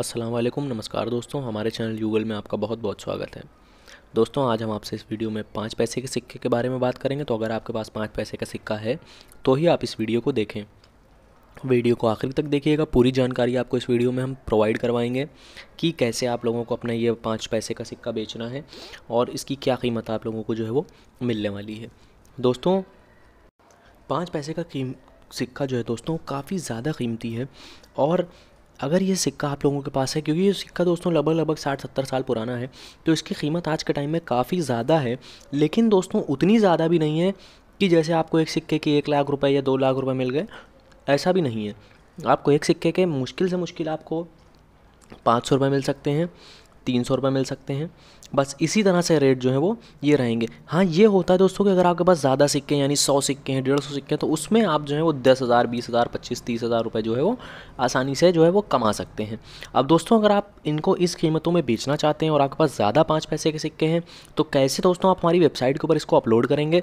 असलम नमस्कार दोस्तों हमारे चैनल यूगल में आपका बहुत बहुत स्वागत है दोस्तों आज हम आपसे इस वीडियो में पाँच पैसे के सिक्के के बारे में बात करेंगे तो अगर आपके पास पाँच पैसे का सिक्का है तो ही आप इस वीडियो को देखें वीडियो को आखिर तक देखिएगा पूरी जानकारी आपको इस वीडियो में हम प्रोवाइड करवाएंगे कि कैसे आप लोगों को अपना ये पाँच पैसे का सिक्का बेचना है और इसकी क्या कीमत आप लोगों को जो है वो मिलने वाली है दोस्तों पाँच पैसे का सिक्का जो है दोस्तों काफ़ी ज़्यादा कीमती है और अगर ये सिक्का आप लोगों के पास है क्योंकि ये सिक्का दोस्तों लगभग लगभग साठ सत्तर साल पुराना है तो इसकी कीमत आज के टाइम में काफ़ी ज़्यादा है लेकिन दोस्तों उतनी ज़्यादा भी नहीं है कि जैसे आपको एक सिक्के के एक लाख रुपए या दो लाख रुपए मिल गए ऐसा भी नहीं है आपको एक सिक्के के मुश्किल से मुश्किल आपको पाँच सौ रुपये मिल सकते हैं तीन सौ रुपये मिल सकते हैं बस इसी तरह से रेट जो है वो ये रहेंगे हाँ ये होता है दोस्तों कि अगर आपके पास ज़्यादा सिक्के हैं यानी सौ सिक्के हैं डेढ़ सौ सिक्के हैं तो उसमें आप जो है वो दस हज़ार बीस हज़ार पच्चीस तीस हज़ार रुपये जो है वो आसानी से जो है वो कमा सकते हैं अब दोस्तों अगर आप इनको इस कीमतों में बेचना चाहते हैं और आपके पास ज़्यादा पाँच पैसे के सिक्के हैं तो कैसे दोस्तों आप हमारी वेबसाइट के ऊपर इसको अपलोड करेंगे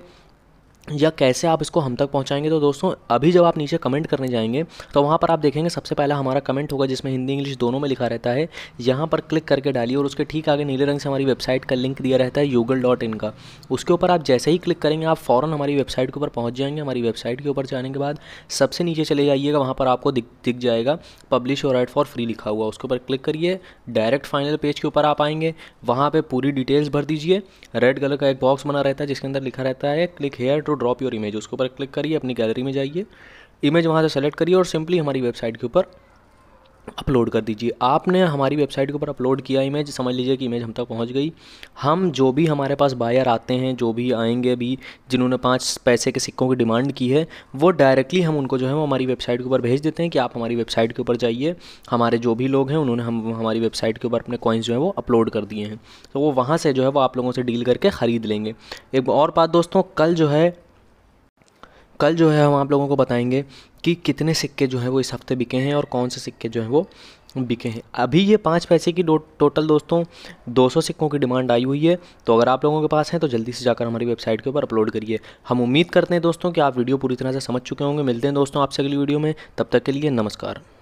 या कैसे आप इसको हम तक पहुंचाएंगे तो दोस्तों अभी जब आप नीचे कमेंट करने जाएंगे तो वहाँ पर आप देखेंगे सबसे पहला हमारा कमेंट होगा जिसमें हिंदी इंग्लिश दोनों में लिखा रहता है यहाँ पर क्लिक करके डालिए और उसके ठीक आगे नीले रंग से हमारी वेबसाइट का लिंक दिया रहता है यूगल डॉट इन का उसके ऊपर आप जैसे ही क्लिक करेंगे आप फ़ौरन हमारी वेबसाइट के ऊपर पहुँच जाएंगे हमारी वेबसाइट के ऊपर जाने के बाद सबसे नीचे चले जाइएगा वहाँ पर आपको दिख दिख जाएगा पब्लिश और राइट फॉर फ्री लिखा हुआ उसके ऊपर क्लिक करिए डायरेक्ट फाइनल पेज के ऊपर आप आएंगे वहाँ पर पूरी डिटेल्स भर दीजिए रेड कलर का एक बॉक्स बना रहता है जिसके अंदर लिखा रहता है click here to drop your image उसके ऊपर क्लिक करिए अपनी गैलरी में जाइए इमेज वहाँ से सेलेक्ट करिए और सिंपली हमारी वेबसाइट के ऊपर अपलोड कर दीजिए आपने हमारी वेबसाइट के ऊपर अपलोड किया इमेज समझ लीजिए कि इमेज हम तक पहुंच गई हम जो भी हमारे पास बायर आते हैं जो भी आएंगे भी जिन्होंने पाँच पैसे के सिक्कों की डिमांड की है वो डायरेक्टली हम उनको जो है वो हमारी वेबसाइट के ऊपर भेज देते हैं कि आप हमारी वेबसाइट के ऊपर जाइए हमारे जो भी लोग हैं उन्होंने हम हमारी वेबसाइट के ऊपर अपने कॉइन्स जो है वो अपलोड कर दिए हैं तो वो वहाँ से जो है वो आप लोगों से डील करके ख़रीद लेंगे एक और बात दोस्तों कल जो है कल जो है हम आप लोगों को बताएंगे कि कितने सिक्के जो हैं वो इस हफ्ते बिके हैं और कौन से सिक्के जो हैं वो बिके हैं अभी ये पाँच पैसे की दो, टोटल दोस्तों 200 सिक्कों की डिमांड आई हुई है तो अगर आप लोगों के पास हैं तो जल्दी से जाकर हमारी वेबसाइट के ऊपर अपलोड करिए हम उम्मीद करते हैं दोस्तों कि आप वीडियो पूरी तरह से समझ चुके होंगे मिलते हैं दोस्तों आपसे अगली वीडियो में तब तक के लिए नमस्कार